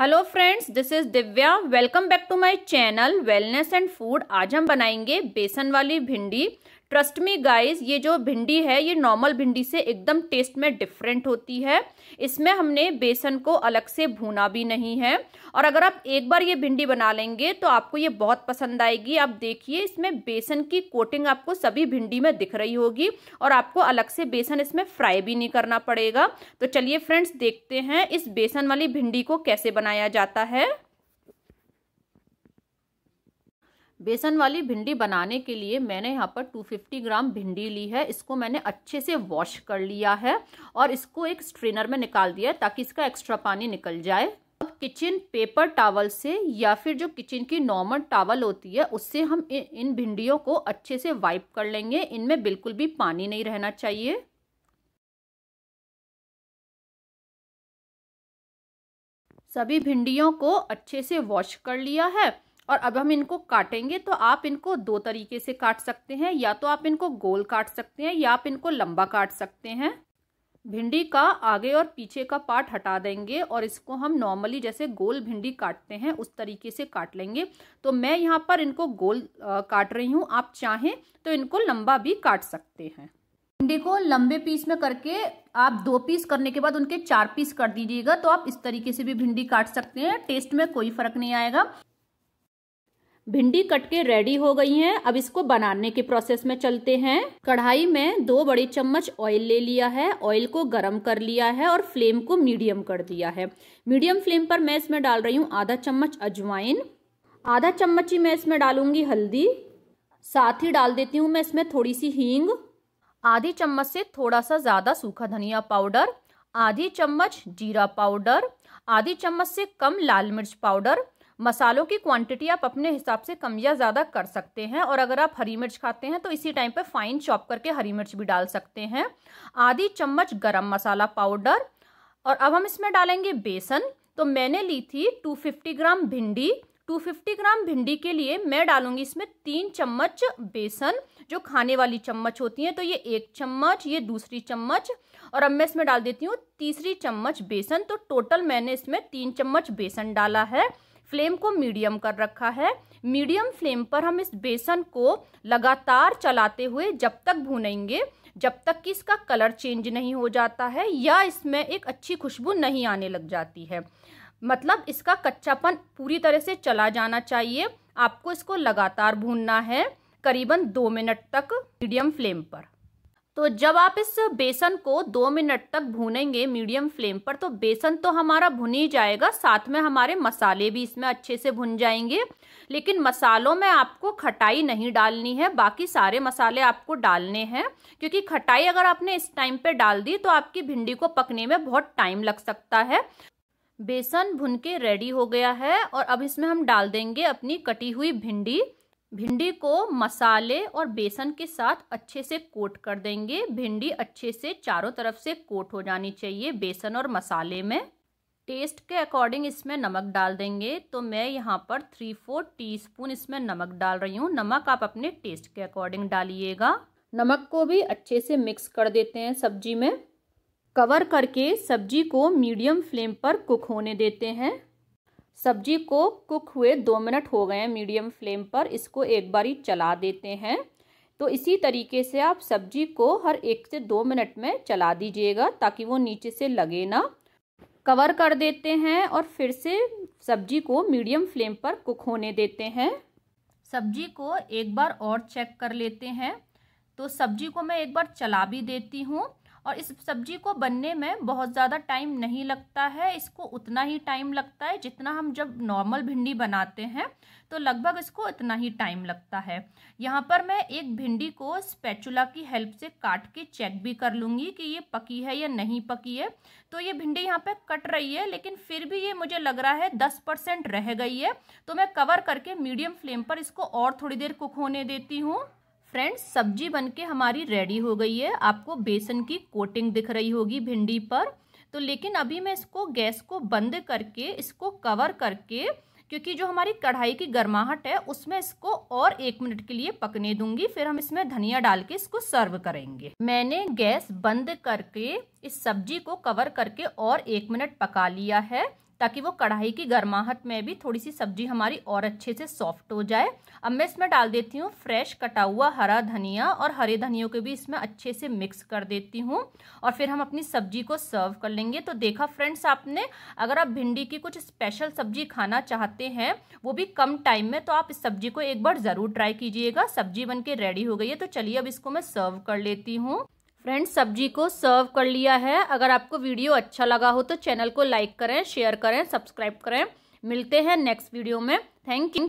hello friends this is Divya welcome back to my channel wellness and food आज हम बनाएंगे बेसन वाली भिंडी ट्रस्ट मी गाइस ये जो भिंडी है ये नॉर्मल भिंडी से एकदम टेस्ट में डिफरेंट होती है इसमें हमने बेसन को अलग से भूना भी नहीं है और अगर आप एक बार ये भिंडी बना लेंगे तो आपको ये बहुत पसंद आएगी आप देखिए इसमें बेसन की कोटिंग आपको सभी भिंडी में दिख रही होगी और आपको अलग से बेसन इसमें फ्राई भी नहीं करना पड़ेगा तो चलिए फ्रेंड्स देखते हैं इस बेसन वाली भिंडी को कैसे बनाया जाता है बेसन वाली भिंडी बनाने के लिए मैंने यहाँ पर 250 ग्राम भिंडी ली है इसको मैंने अच्छे से वॉश कर लिया है और इसको एक स्ट्रेनर में निकाल दिया है ताकि इसका एक्स्ट्रा पानी निकल जाए अब किचन पेपर टावल से या फिर जो किचन की नॉर्मल टावल होती है उससे हम इन भिंडियों को अच्छे से वाइप कर लेंगे इनमें बिल्कुल भी पानी नहीं रहना चाहिए सभी भिंडियों को अच्छे से वॉश कर लिया है और अब हम इनको काटेंगे तो आप इनको दो तरीके से काट सकते हैं या तो आप इनको गोल काट सकते हैं या आप इनको लंबा काट सकते हैं भिंडी का आगे और पीछे का पार्ट हटा देंगे और इसको हम नॉर्मली जैसे गोल भिंडी काटते हैं उस तरीके से काट लेंगे तो मैं यहाँ पर इनको गोल आ, काट रही हूँ आप चाहें तो इनको लंबा भी काट सकते हैं भिंडी को लंबे पीस में करके आप दो पीस करने के बाद उनके चार पीस कर दीजिएगा तो आप इस तरीके से भी भिंडी काट सकते हैं टेस्ट में कोई फर्क नहीं आएगा भिंडी कट के रेडी हो गई हैं अब इसको बनाने के प्रोसेस में चलते हैं कढ़ाई में दो बड़े चम्मच ऑयल ले लिया है ऑयल को गर्म कर लिया है और फ्लेम को मीडियम कर दिया है मीडियम फ्लेम पर मैं इसमें डाल रही हूँ आधा चम्मच अजवाइन आधा चम्मच ही मैं इसमें डालूंगी हल्दी साथ ही डाल देती हूँ मैं इसमें थोड़ी सी हींग आधी चम्मच से थोड़ा सा ज़्यादा सूखा धनिया पाउडर आधी चम्मच जीरा पाउडर आधी चम्मच से कम लाल मिर्च पाउडर मसालों की क्वांटिटी आप अपने हिसाब से कम या ज़्यादा कर सकते हैं और अगर आप हरी मिर्च खाते हैं तो इसी टाइम पर फाइन चॉप करके हरी मिर्च भी डाल सकते हैं आधी चम्मच गर्म मसाला पाउडर और अब हम इसमें डालेंगे बेसन तो मैंने ली थी 250 ग्राम भिंडी 250 ग्राम भिंडी के लिए मैं डालूंगी इसमें तीन चम्मच बेसन जो खाने वाली चम्मच होती है तो ये एक चम्मच ये दूसरी चम्मच और अब मैं इसमें डाल देती हूँ तीसरी चम्मच बेसन तो टोटल मैंने इसमें तीन चम्मच बेसन डाला है फ्लेम को मीडियम कर रखा है मीडियम फ्लेम पर हम इस बेसन को लगातार चलाते हुए जब तक भूनेंगे जब तक कि इसका कलर चेंज नहीं हो जाता है या इसमें एक अच्छी खुशबू नहीं आने लग जाती है मतलब इसका कच्चापन पूरी तरह से चला जाना चाहिए आपको इसको लगातार भूनना है करीबन दो मिनट तक मीडियम फ्लेम पर तो जब आप इस बेसन को दो मिनट तक भूनेंगे मीडियम फ्लेम पर तो बेसन तो हमारा भुन ही जाएगा साथ में हमारे मसाले भी इसमें अच्छे से भुन जाएंगे लेकिन मसालों में आपको खटाई नहीं डालनी है बाकी सारे मसाले आपको डालने हैं क्योंकि खटाई अगर आपने इस टाइम पे डाल दी तो आपकी भिंडी को पकने में बहुत टाइम लग सकता है बेसन भुन के रेडी हो गया है और अब इसमें हम डाल देंगे अपनी कटी हुई भिंडी भिंडी को मसाले और बेसन के साथ अच्छे से कोट कर देंगे भिंडी अच्छे से चारों तरफ से कोट हो जानी चाहिए बेसन और मसाले में टेस्ट के अकॉर्डिंग इसमें नमक डाल देंगे तो मैं यहाँ पर थ्री फोर टीस्पून इसमें नमक डाल रही हूँ नमक आप अपने टेस्ट के अकॉर्डिंग डालिएगा नमक को भी अच्छे से मिक्स कर देते हैं सब्जी में कवर करके सब्जी को मीडियम फ्लेम पर कुक होने देते हैं सब्जी को कुक हुए दो मिनट हो गए हैं मीडियम फ्लेम पर इसको एक बारी चला देते हैं तो इसी तरीके से आप सब्जी को हर एक से दो मिनट में चला दीजिएगा ताकि वो नीचे से लगे ना कवर कर देते हैं और फिर से सब्जी को मीडियम फ्लेम पर कुक होने देते हैं सब्जी को एक बार और चेक कर लेते हैं तो सब्जी को मैं एक बार चला भी देती हूँ और इस सब्जी को बनने में बहुत ज़्यादा टाइम नहीं लगता है इसको उतना ही टाइम लगता है जितना हम जब नॉर्मल भिंडी बनाते हैं तो लगभग इसको इतना ही टाइम लगता है यहाँ पर मैं एक भिंडी को स्पैचुला की हेल्प से काट के चेक भी कर लूँगी कि ये पकी है या नहीं पकी है तो ये भिंडी यहाँ पर कट रही है लेकिन फिर भी ये मुझे लग रहा है दस परसेंट रह गई है तो मैं कवर करके मीडियम फ्लेम पर इसको और थोड़ी देर कुक होने देती हूँ फ्रेंड्स सब्जी बनके हमारी रेडी हो गई है आपको बेसन की कोटिंग दिख रही होगी भिंडी पर तो लेकिन अभी मैं इसको गैस को बंद करके इसको कवर करके क्योंकि जो हमारी कढ़ाई की गर्माहट है उसमें इसको और एक मिनट के लिए पकने दूंगी फिर हम इसमें धनिया डाल के इसको सर्व करेंगे मैंने गैस बंद करके इस सब्जी को कवर करके और एक मिनट पका लिया है ताकि वो कढ़ाई की गर्माहट में भी थोड़ी सी सब्जी हमारी और अच्छे से सॉफ्ट हो जाए अब मैं इसमें डाल देती हूँ फ्रेश कटा हुआ हरा धनिया और हरे धनियों को भी इसमें अच्छे से मिक्स कर देती हूँ और फिर हम अपनी सब्जी को सर्व कर लेंगे तो देखा फ्रेंड्स आपने अगर आप भिंडी की कुछ स्पेशल सब्जी खाना चाहते हैं वो भी कम टाइम में तो आप इस सब्जी को एक बार ज़रूर ट्राई कीजिएगा सब्जी बन के रेडी हो गई है तो चलिए अब इसको मैं सर्व कर लेती हूँ फ्रेंड्स सब्जी को सर्व कर लिया है अगर आपको वीडियो अच्छा लगा हो तो चैनल को लाइक करें शेयर करें सब्सक्राइब करें मिलते हैं नेक्स्ट वीडियो में थैंक यू